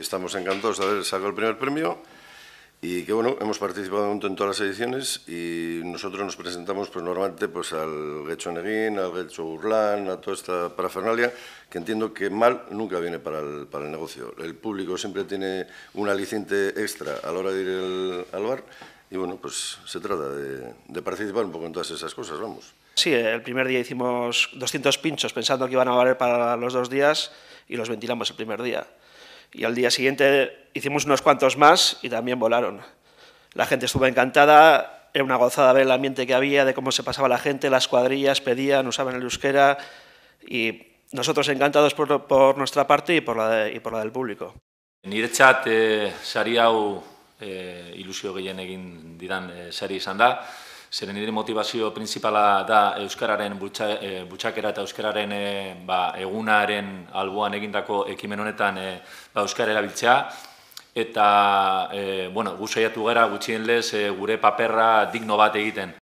Estamos encantados de haber sacado el primer premio y que bueno, hemos participado en todas las ediciones y nosotros nos presentamos pues normalmente pues al Gecho Neguín, al Gecho Urlán, a toda esta parafernalia, que entiendo que mal nunca viene para el, para el negocio. El público siempre tiene un aliciente extra a la hora de ir al bar y bueno, pues se trata de, de participar un poco en todas esas cosas, vamos. Sí, el primer día hicimos 200 pinchos pensando que iban a valer para los dos días y los ventilamos el primer día. Y al día siguiente hicimos unos cuantos más y también volaron. La gente estuvo encantada, era una gozada ver el ambiente que había, de cómo se pasaba la gente, las cuadrillas pedían, usaban el euskera y nosotros encantados por, nuestra parte y por, la y por la del público. En eh, eh, ilusio egin didan eh, zeren nire motivazio principala da euskararen butxa, e, butxakera eta euskararen e, ba, egunaren alboan egindako ekimen honetan e, ba, euskar erabiltzea eta e, bueno, gu saiatu gara gutxien lez e, gure paperra digno bat egiten.